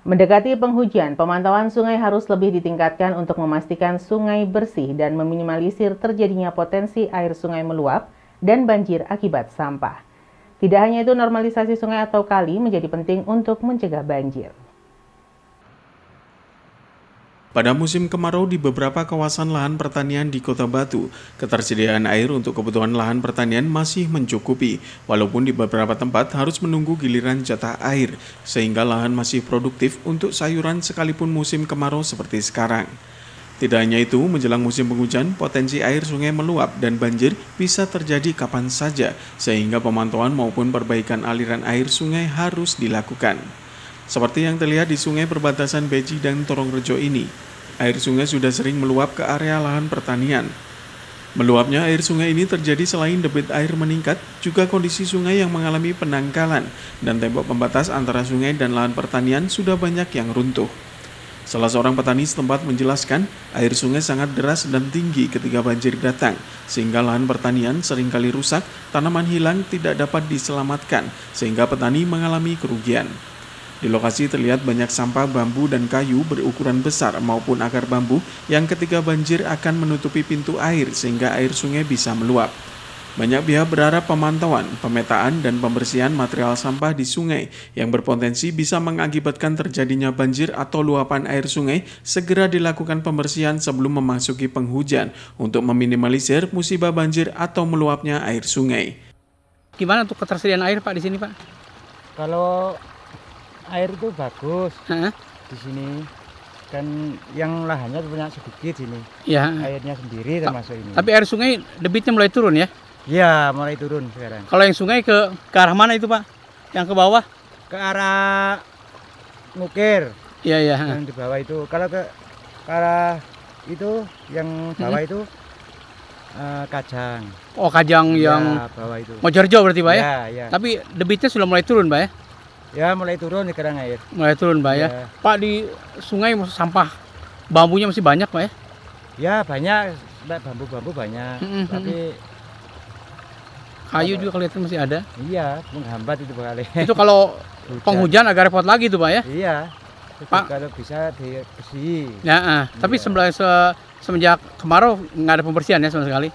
Mendekati penghujan, pemantauan sungai harus lebih ditingkatkan untuk memastikan sungai bersih dan meminimalisir terjadinya potensi air sungai meluap dan banjir akibat sampah. Tidak hanya itu, normalisasi sungai atau kali menjadi penting untuk mencegah banjir. Pada musim kemarau di beberapa kawasan lahan pertanian di Kota Batu, ketersediaan air untuk kebutuhan lahan pertanian masih mencukupi, walaupun di beberapa tempat harus menunggu giliran jatah air, sehingga lahan masih produktif untuk sayuran sekalipun musim kemarau seperti sekarang. Tidak hanya itu, menjelang musim penghujan, potensi air sungai meluap dan banjir bisa terjadi kapan saja, sehingga pemantauan maupun perbaikan aliran air sungai harus dilakukan. Seperti yang terlihat di sungai perbatasan Beji dan Torongrejo ini, air sungai sudah sering meluap ke area lahan pertanian. Meluapnya air sungai ini terjadi selain debit air meningkat, juga kondisi sungai yang mengalami penangkalan dan tembok pembatas antara sungai dan lahan pertanian sudah banyak yang runtuh. Salah seorang petani setempat menjelaskan, air sungai sangat deras dan tinggi ketika banjir datang, sehingga lahan pertanian seringkali rusak, tanaman hilang tidak dapat diselamatkan, sehingga petani mengalami kerugian. Di lokasi terlihat banyak sampah bambu dan kayu berukuran besar maupun akar bambu yang ketika banjir akan menutupi pintu air sehingga air sungai bisa meluap. Banyak pihak berharap pemantauan, pemetaan, dan pembersihan material sampah di sungai yang berpotensi bisa mengakibatkan terjadinya banjir atau luapan air sungai segera dilakukan pembersihan sebelum memasuki penghujan untuk meminimalisir musibah banjir atau meluapnya air sungai. Gimana untuk ketersediaan air Pak di sini Pak? Kalau air itu bagus Hah? di sini kan yang lahannya punya sedikit ini ya. airnya sendiri termasuk ini tapi air sungai debitnya mulai turun ya Iya mulai turun sekarang kalau yang sungai ke ke arah mana itu pak yang ke bawah ke arah ngukir Iya iya. Yang di bawah itu kalau ke, ke arah itu yang bawah hmm. itu kacang. Eh, Kajang. Oh Kajang ya, yang iya, bawah itu. berarti pak ya? Iya iya. Tapi debitnya sudah mulai turun pak ya? Ya mulai turun di kerang air. Ya. Mulai turun pak ya. ya. Pak di sungai sampah bambunya masih banyak pak ya? Ya banyak, bambu-bambu banyak. Mm -hmm. Tapi kayu juga kelihatan masih ada. Iya menghambat itu kali. Itu kalau Hujan. penghujan agak repot lagi tuh pak ya? Iya. Pak kalau bisa dibersih. Ya, uh, iya. tapi sebelah se semenjak kemarau nggak ada pembersihan ya sama sekali.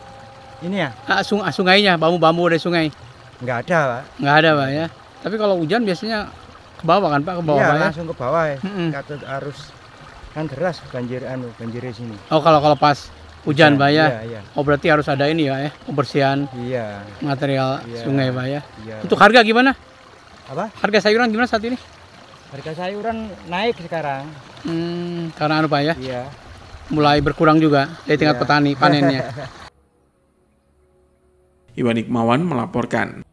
Ini ya? sungai ah, sung sungainya, bambu-bambu dari sungai. Nggak ada pak. Nggak ada pak ya. Tapi kalau hujan biasanya ke bawah kan Pak, ke bawah Iya, langsung ya? langsung ke bawah ya. mm -hmm. Katut arus kan deras banjir anu, banjir sini. Oh, kalau kalau pas hujan, Pak ya. Iya, iya. Oh, berarti harus ada ini ya, ya pembersihan Iya, material Iya. sungai Pak ya. iya. Untuk harga gimana? apa? Harga sayuran gimana saat ini? Harga sayuran naik sekarang. Hmm, karena anu Pak ya, Iya. mulai berkurang juga dari tingkat Iya. petani panennya. Iwan Ikmawan melaporkan.